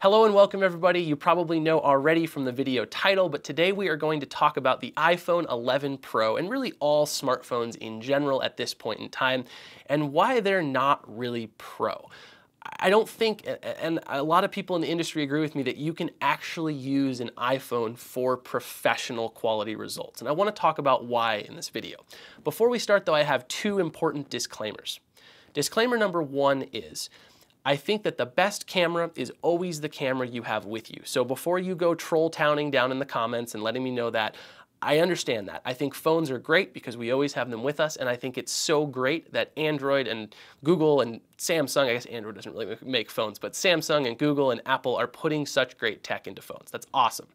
Hello and welcome everybody. You probably know already from the video title, but today we are going to talk about the iPhone 11 Pro and really all smartphones in general at this point in time and why they're not really pro. I don't think, and a lot of people in the industry agree with me, that you can actually use an iPhone for professional quality results. And I wanna talk about why in this video. Before we start though, I have two important disclaimers. Disclaimer number one is, I think that the best camera is always the camera you have with you. So before you go troll towning down in the comments and letting me know that, I understand that. I think phones are great because we always have them with us, and I think it's so great that Android and Google and Samsung, I guess Android doesn't really make phones, but Samsung and Google and Apple are putting such great tech into phones. That's awesome.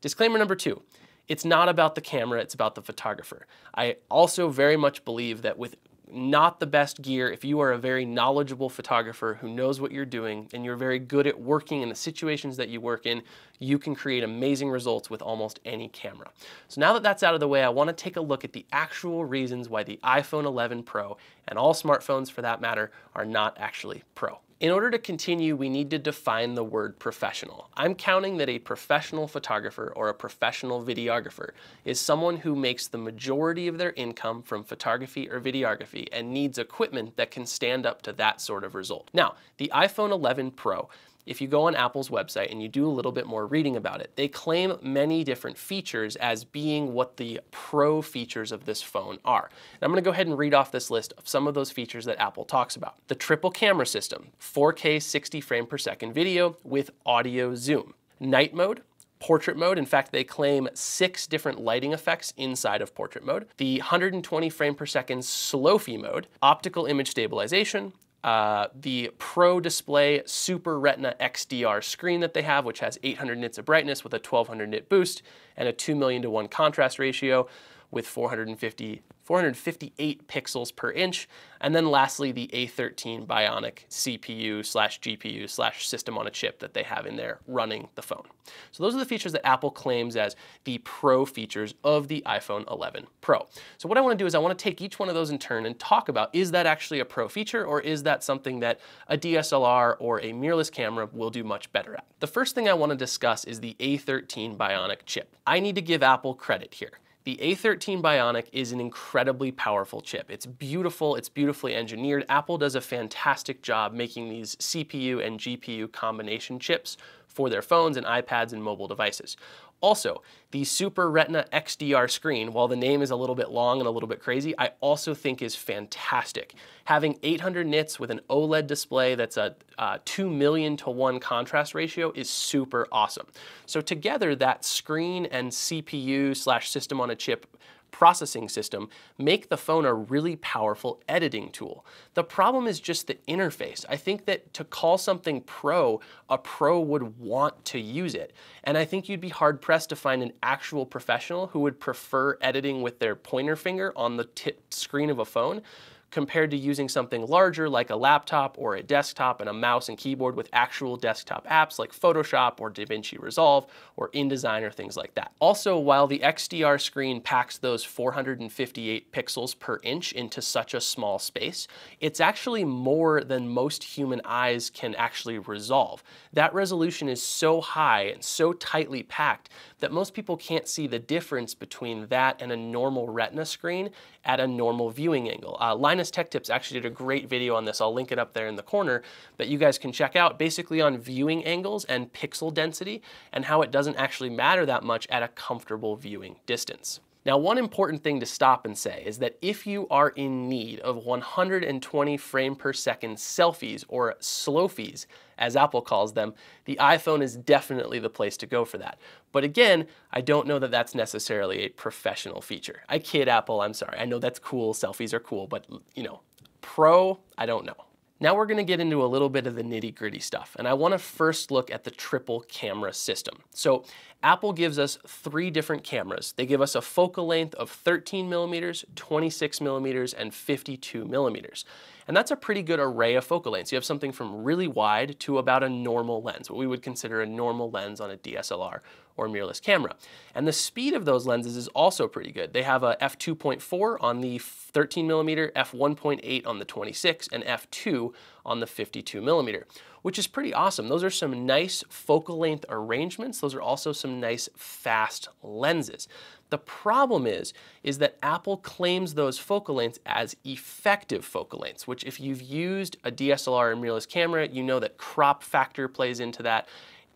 Disclaimer number two, it's not about the camera, it's about the photographer. I also very much believe that with not the best gear if you are a very knowledgeable photographer who knows what you're doing and you're very good at working in the situations that you work in, you can create amazing results with almost any camera. So now that that's out of the way, I wanna take a look at the actual reasons why the iPhone 11 Pro and all smartphones for that matter are not actually Pro. In order to continue, we need to define the word professional. I'm counting that a professional photographer or a professional videographer is someone who makes the majority of their income from photography or videography and needs equipment that can stand up to that sort of result. Now, the iPhone 11 Pro if you go on Apple's website and you do a little bit more reading about it, they claim many different features as being what the pro features of this phone are. And I'm gonna go ahead and read off this list of some of those features that Apple talks about. The triple camera system, 4K 60 frame per second video with audio zoom. Night mode, portrait mode. In fact, they claim six different lighting effects inside of portrait mode, the 120 frame per second slow-fee mode, optical image stabilization, uh, the Pro Display Super Retina XDR screen that they have, which has 800 nits of brightness with a 1200 nit boost and a 2 million to 1 contrast ratio with 450, 458 pixels per inch. And then lastly, the A13 Bionic CPU slash GPU slash system on a chip that they have in there running the phone. So those are the features that Apple claims as the pro features of the iPhone 11 Pro. So what I wanna do is I wanna take each one of those in turn and talk about, is that actually a pro feature or is that something that a DSLR or a mirrorless camera will do much better at? The first thing I wanna discuss is the A13 Bionic chip. I need to give Apple credit here. The A13 Bionic is an incredibly powerful chip. It's beautiful, it's beautifully engineered. Apple does a fantastic job making these CPU and GPU combination chips for their phones and iPads and mobile devices. Also, the Super Retina XDR screen, while the name is a little bit long and a little bit crazy, I also think is fantastic. Having 800 nits with an OLED display that's a uh, 2 million to 1 contrast ratio is super awesome. So together, that screen and CPU slash system on a chip processing system make the phone a really powerful editing tool. The problem is just the interface. I think that to call something pro, a pro would want to use it. And I think you'd be hard pressed to find an actual professional who would prefer editing with their pointer finger on the screen of a phone compared to using something larger like a laptop or a desktop and a mouse and keyboard with actual desktop apps like Photoshop or DaVinci Resolve or InDesign or things like that. Also, while the XDR screen packs those 458 pixels per inch into such a small space, it's actually more than most human eyes can actually resolve. That resolution is so high and so tightly packed that most people can't see the difference between that and a normal retina screen at a normal viewing angle. Uh, Tech Tips actually did a great video on this. I'll link it up there in the corner that you guys can check out basically on viewing angles and pixel density and how it doesn't actually matter that much at a comfortable viewing distance. Now, one important thing to stop and say is that if you are in need of 120 frame per second selfies or slowfies, as Apple calls them, the iPhone is definitely the place to go for that. But again, I don't know that that's necessarily a professional feature. I kid Apple, I'm sorry. I know that's cool, selfies are cool, but you know, pro, I don't know. Now we're gonna get into a little bit of the nitty gritty stuff, and I wanna first look at the triple camera system. So Apple gives us three different cameras. They give us a focal length of 13 millimeters, 26 millimeters, and 52 millimeters. And that's a pretty good array of focal lengths. You have something from really wide to about a normal lens, what we would consider a normal lens on a DSLR or mirrorless camera. And the speed of those lenses is also pretty good. They have a f2.4 on the 13 millimeter, f1.8 on the 26, and f2 on the 52 millimeter which is pretty awesome. Those are some nice focal length arrangements. Those are also some nice fast lenses. The problem is, is that Apple claims those focal lengths as effective focal lengths, which if you've used a DSLR and mirrorless camera, you know that crop factor plays into that.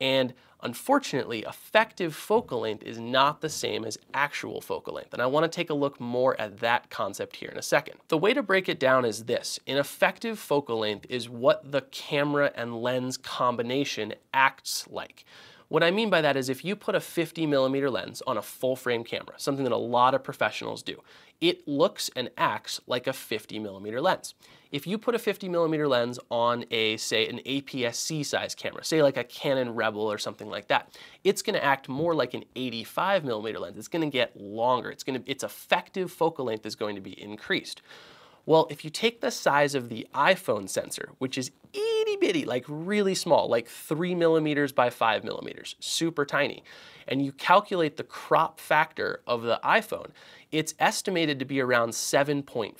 And Unfortunately, effective focal length is not the same as actual focal length, and I wanna take a look more at that concept here in a second. The way to break it down is this. An effective focal length is what the camera and lens combination acts like. What I mean by that is if you put a 50 millimeter lens on a full frame camera, something that a lot of professionals do, it looks and acts like a 50 millimeter lens. If you put a 50 millimeter lens on a, say, an APS-C size camera, say like a Canon Rebel or something like that, it's gonna act more like an 85 millimeter lens. It's gonna get longer. It's gonna, its effective focal length is going to be increased. Well, if you take the size of the iPhone sensor, which is itty bitty, like really small, like three millimeters by five millimeters, super tiny, and you calculate the crop factor of the iPhone, it's estimated to be around 7.5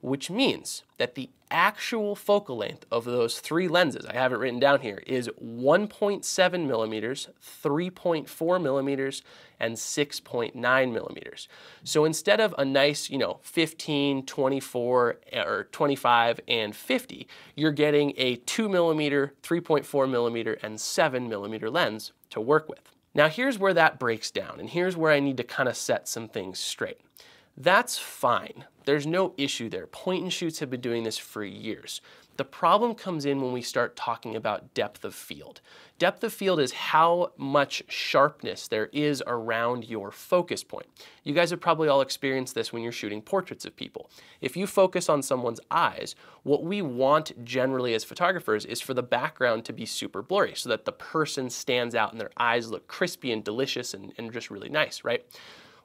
which means that the actual focal length of those three lenses, I have it written down here, is 1.7 millimeters, 3.4 millimeters, and 6.9 millimeters. So instead of a nice, you know, 15, 24, or 25, and 50, you're getting a 2 millimeter, 3.4 millimeter, and 7 millimeter lens to work with. Now here's where that breaks down, and here's where I need to kind of set some things straight. That's fine. There's no issue there. Point and shoots have been doing this for years. The problem comes in when we start talking about depth of field. Depth of field is how much sharpness there is around your focus point. You guys have probably all experienced this when you're shooting portraits of people. If you focus on someone's eyes, what we want generally as photographers is for the background to be super blurry so that the person stands out and their eyes look crispy and delicious and, and just really nice, right?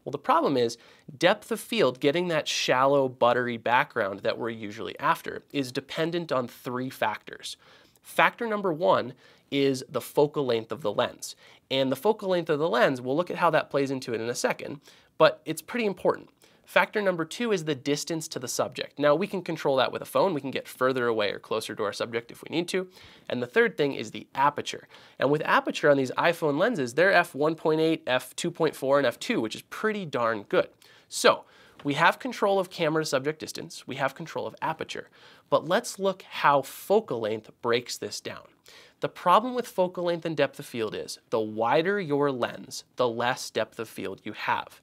Well, the problem is depth of field, getting that shallow, buttery background that we're usually after, is dependent on three factors. Factor number one is the focal length of the lens. And the focal length of the lens, we'll look at how that plays into it in a second, but it's pretty important. Factor number two is the distance to the subject. Now we can control that with a phone. We can get further away or closer to our subject if we need to. And the third thing is the aperture. And with aperture on these iPhone lenses, they're f1.8, f2.4, and f2, which is pretty darn good. So we have control of camera to subject distance, we have control of aperture, but let's look how focal length breaks this down. The problem with focal length and depth of field is the wider your lens, the less depth of field you have.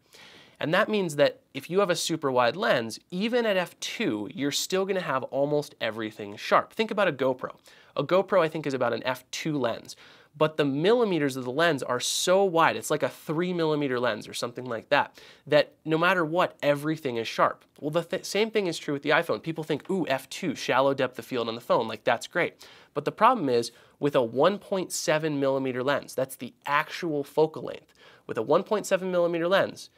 And that means that if you have a super wide lens, even at f2, you're still gonna have almost everything sharp. Think about a GoPro. A GoPro, I think, is about an f2 lens, but the millimeters of the lens are so wide, it's like a three millimeter lens or something like that, that no matter what, everything is sharp. Well, the th same thing is true with the iPhone. People think, ooh, f2, shallow depth of field on the phone, like that's great. But the problem is, with a 1.7 millimeter lens, that's the actual focal length, with a 1.7 millimeter lens,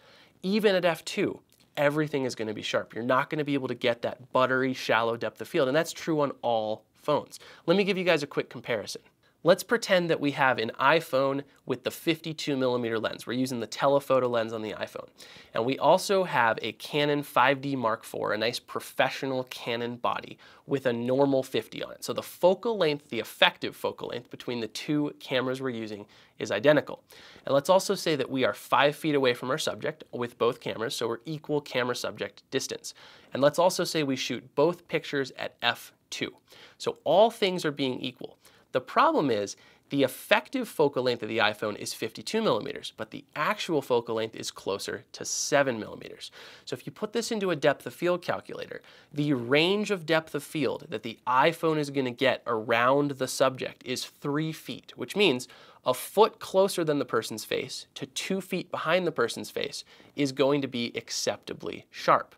even at f2, everything is going to be sharp. You're not going to be able to get that buttery, shallow depth of field, and that's true on all phones. Let me give you guys a quick comparison. Let's pretend that we have an iPhone with the 52 millimeter lens. We're using the telephoto lens on the iPhone. And we also have a Canon 5D Mark IV, a nice professional Canon body with a normal 50 on it. So the focal length, the effective focal length between the two cameras we're using is identical. And let's also say that we are five feet away from our subject with both cameras, so we're equal camera subject distance. And let's also say we shoot both pictures at f2. So all things are being equal. The problem is the effective focal length of the iPhone is 52 millimeters, but the actual focal length is closer to 7 millimeters. So if you put this into a depth of field calculator, the range of depth of field that the iPhone is going to get around the subject is 3 feet, which means a foot closer than the person's face to 2 feet behind the person's face is going to be acceptably sharp.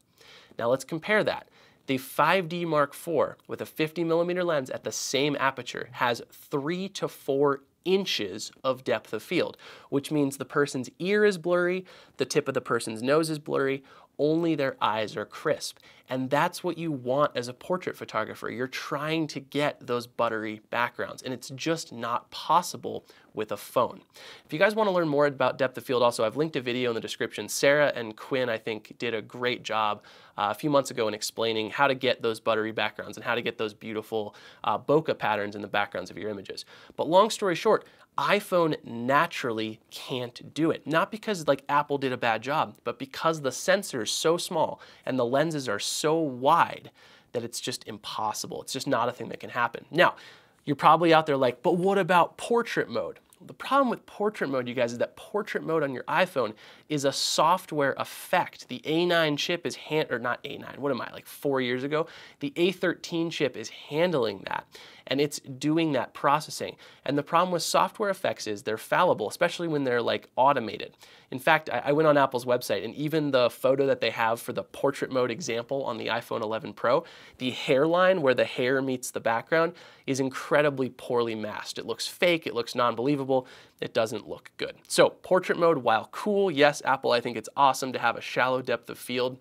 Now let's compare that the 5D Mark IV with a 50 millimeter lens at the same aperture has three to four inches of depth of field, which means the person's ear is blurry, the tip of the person's nose is blurry, only their eyes are crisp. And that's what you want as a portrait photographer. You're trying to get those buttery backgrounds, and it's just not possible with a phone. If you guys want to learn more about depth of field, also I've linked a video in the description. Sarah and Quinn, I think, did a great job uh, a few months ago in explaining how to get those buttery backgrounds and how to get those beautiful uh, bokeh patterns in the backgrounds of your images. But long story short, iPhone naturally can't do it. Not because like Apple did a bad job, but because the sensor is so small and the lenses are so wide that it's just impossible. It's just not a thing that can happen. Now, you're probably out there like, but what about portrait mode? The problem with portrait mode, you guys, is that portrait mode on your iPhone is a software effect. The A9 chip is hand, or not A9, what am I, like four years ago? The A13 chip is handling that and it's doing that processing. And the problem with software effects is they're fallible, especially when they're like automated. In fact, I, I, went on Apple's website and even the photo that they have for the portrait mode example on the iPhone 11 Pro, the hairline where the hair meets the background is incredibly poorly masked. It looks fake, it looks non-believable, unbelievable, it doesn't look good. So portrait mode, while cool, yes, Apple, I think it's awesome to have a shallow depth of field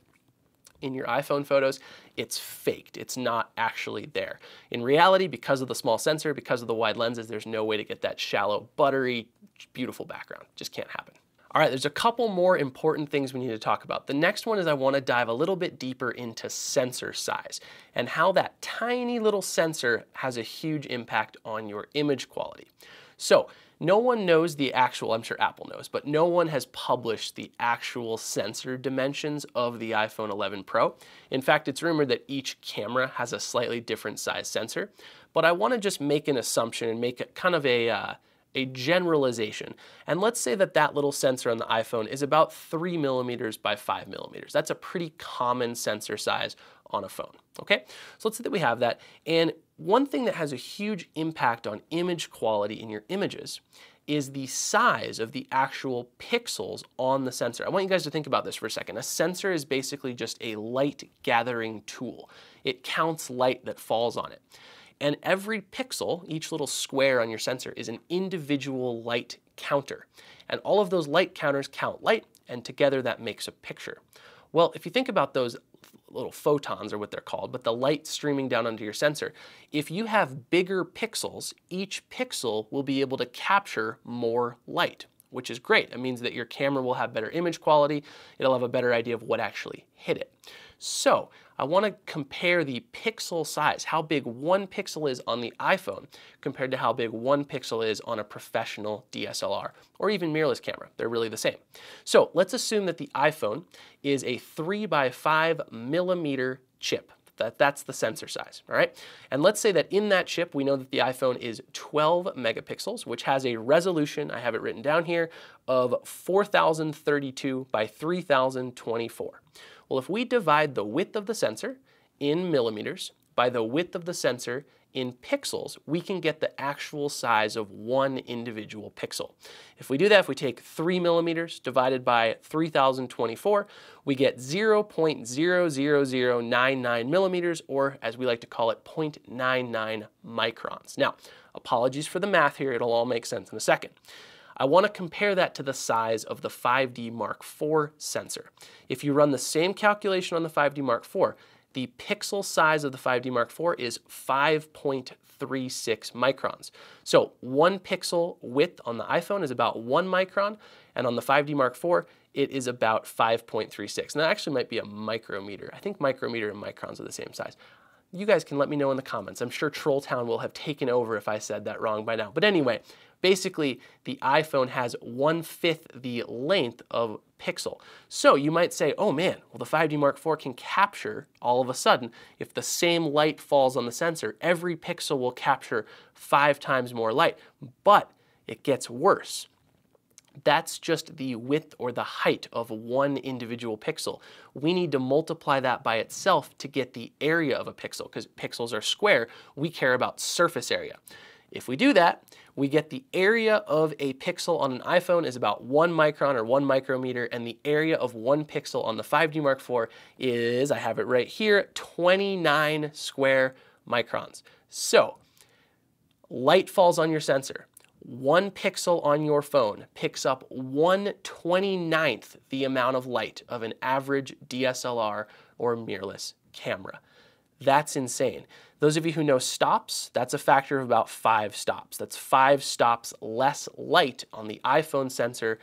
in your iPhone photos, it's faked. It's not actually there. In reality, because of the small sensor, because of the wide lenses, there's no way to get that shallow, buttery, beautiful background. Just can't happen. All right, there's a couple more important things we need to talk about. The next one is I wanna dive a little bit deeper into sensor size and how that tiny little sensor has a huge impact on your image quality. So no one knows the actual, I'm sure Apple knows, but no one has published the actual sensor dimensions of the iPhone 11 Pro. In fact, it's rumored that each camera has a slightly different size sensor, but I wanna just make an assumption and make kind of a, uh, a generalization. And let's say that that little sensor on the iPhone is about three millimeters by five millimeters. That's a pretty common sensor size on a phone, okay? So let's say that we have that, and one thing that has a huge impact on image quality in your images is the size of the actual pixels on the sensor. I want you guys to think about this for a second. A sensor is basically just a light gathering tool. It counts light that falls on it. And every pixel, each little square on your sensor, is an individual light counter. And all of those light counters count light, and together that makes a picture. Well, if you think about those little photons are what they're called, but the light streaming down onto your sensor. If you have bigger pixels, each pixel will be able to capture more light, which is great. It means that your camera will have better image quality. It'll have a better idea of what actually hit it. So I want to compare the pixel size, how big one pixel is on the iPhone compared to how big one pixel is on a professional DSLR or even mirrorless camera. They're really the same. So let's assume that the iPhone is a 3 by 5 millimeter chip. That, that's the sensor size, all right? And let's say that in that chip, we know that the iPhone is 12 megapixels, which has a resolution, I have it written down here, of 4032 by 3024. Well, if we divide the width of the sensor in millimeters by the width of the sensor in pixels, we can get the actual size of one individual pixel. If we do that, if we take 3 millimeters divided by 3024, we get 0.00099 millimeters, or as we like to call it, 0.99 microns. Now, apologies for the math here, it'll all make sense in a second. I want to compare that to the size of the 5D Mark IV sensor. If you run the same calculation on the 5D Mark IV, the pixel size of the 5D Mark IV is 5.36 microns. So one pixel width on the iPhone is about one micron, and on the 5D Mark IV, it is about 5.36. And that actually might be a micrometer. I think micrometer and microns are the same size you guys can let me know in the comments. I'm sure Troll Town will have taken over if I said that wrong by now. But anyway, basically the iPhone has one-fifth the length of pixel. So you might say, oh man, well the 5D Mark IV can capture all of a sudden, if the same light falls on the sensor, every pixel will capture five times more light. But it gets worse. That's just the width or the height of one individual pixel. We need to multiply that by itself to get the area of a pixel, because pixels are square. We care about surface area. If we do that, we get the area of a pixel on an iPhone is about one micron or one micrometer, and the area of one pixel on the 5D Mark IV is, I have it right here, 29 square microns. So, light falls on your sensor one pixel on your phone picks up 1 29th the amount of light of an average DSLR or mirrorless camera. That's insane. Those of you who know stops, that's a factor of about five stops. That's five stops less light on the iPhone sensor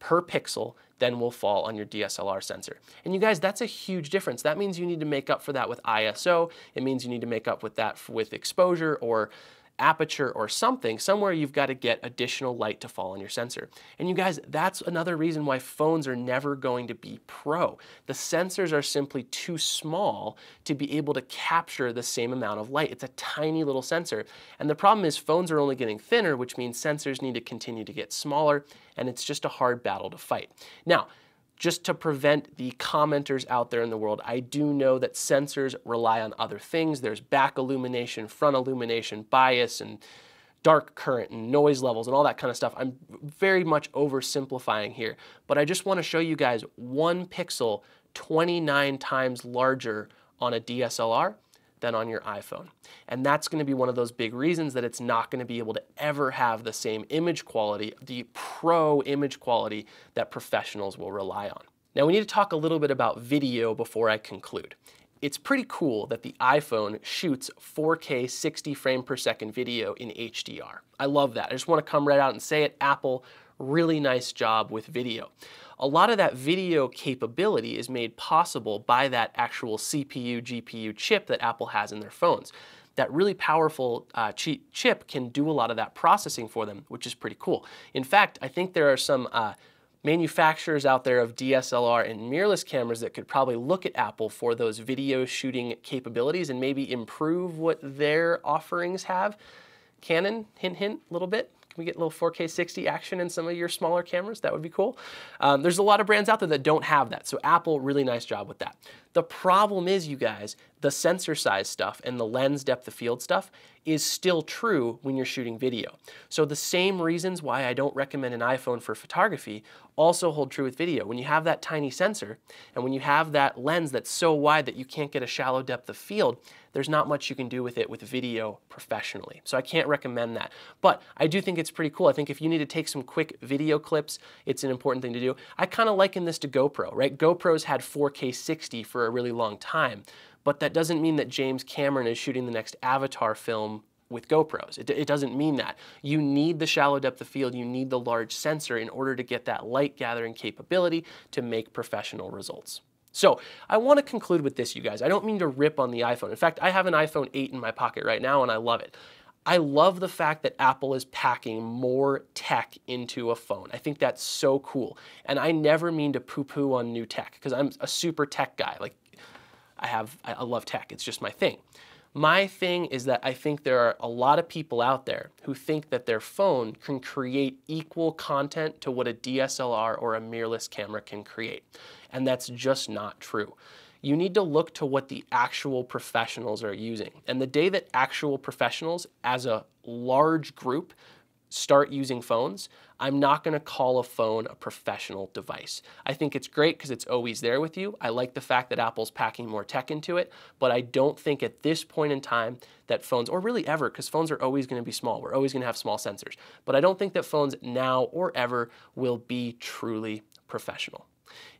per pixel than will fall on your DSLR sensor. And you guys, that's a huge difference. That means you need to make up for that with ISO. It means you need to make up with that with exposure or aperture or something, somewhere you've got to get additional light to fall on your sensor. And you guys, that's another reason why phones are never going to be pro. The sensors are simply too small to be able to capture the same amount of light. It's a tiny little sensor. And the problem is phones are only getting thinner, which means sensors need to continue to get smaller, and it's just a hard battle to fight. Now, just to prevent the commenters out there in the world. I do know that sensors rely on other things. There's back illumination, front illumination, bias, and dark current and noise levels and all that kind of stuff. I'm very much oversimplifying here, but I just want to show you guys one pixel 29 times larger on a DSLR than on your iPhone. And that's gonna be one of those big reasons that it's not gonna be able to ever have the same image quality, the pro image quality that professionals will rely on. Now we need to talk a little bit about video before I conclude. It's pretty cool that the iPhone shoots 4K 60 frame per second video in HDR. I love that. I just wanna come right out and say it, Apple, really nice job with video a lot of that video capability is made possible by that actual CPU, GPU chip that Apple has in their phones. That really powerful uh, chip can do a lot of that processing for them, which is pretty cool. In fact, I think there are some uh, manufacturers out there of DSLR and mirrorless cameras that could probably look at Apple for those video shooting capabilities and maybe improve what their offerings have. Canon, hint, hint, a little bit can we get a little 4K 60 action in some of your smaller cameras? That would be cool. Um, there's a lot of brands out there that don't have that. So Apple, really nice job with that. The problem is, you guys, the sensor size stuff and the lens depth of field stuff is still true when you're shooting video. So the same reasons why I don't recommend an iPhone for photography also hold true with video. When you have that tiny sensor and when you have that lens that's so wide that you can't get a shallow depth of field, there's not much you can do with it with video professionally. So I can't recommend that. But I do think it's pretty cool. I think if you need to take some quick video clips, it's an important thing to do. I kind of liken this to GoPro, right? GoPro's had 4K 60 for a really long time. But that doesn't mean that James Cameron is shooting the next Avatar film with GoPros. It, it, doesn't mean that. You need the shallow depth of field, you need the large sensor in order to get that light gathering capability to make professional results. So I want to conclude with this, you guys. I don't mean to rip on the iPhone. In fact, I have an iPhone 8 in my pocket right now and I love it. I love the fact that Apple is packing more tech into a phone. I think that's so cool. And I never mean to poo poo on new tech because I'm a super tech guy. Like, I have, I love tech, it's just my thing. My thing is that I think there are a lot of people out there who think that their phone can create equal content to what a DSLR or a mirrorless camera can create. And that's just not true you need to look to what the actual professionals are using. And the day that actual professionals as a large group start using phones, I'm not gonna call a phone a professional device. I think it's great because it's always there with you. I like the fact that Apple's packing more tech into it, but I don't think at this point in time that phones, or really ever, because phones are always gonna be small. We're always gonna have small sensors. But I don't think that phones now or ever will be truly professional.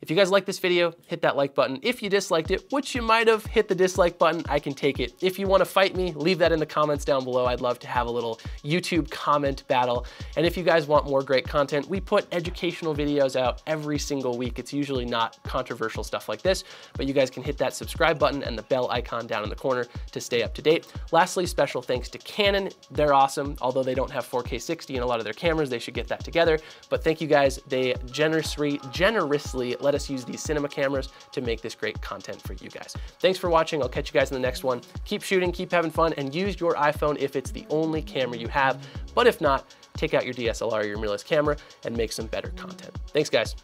If you guys like this video, hit that like button. If you disliked it, which you might have, hit the dislike button, I can take it. If you wanna fight me, leave that in the comments down below. I'd love to have a little YouTube comment battle. And if you guys want more great content, we put educational videos out every single week. It's usually not controversial stuff like this, but you guys can hit that subscribe button and the bell icon down in the corner to stay up to date. Lastly, special thanks to Canon. They're awesome. Although they don't have 4K 60 in a lot of their cameras, they should get that together. But thank you guys. They generously, generously really let us use these cinema cameras to make this great content for you guys. Thanks for watching. I'll catch you guys in the next one. Keep shooting, keep having fun, and use your iPhone if it's the only camera you have. But if not, take out your DSLR or your mirrorless camera and make some better content. Thanks, guys.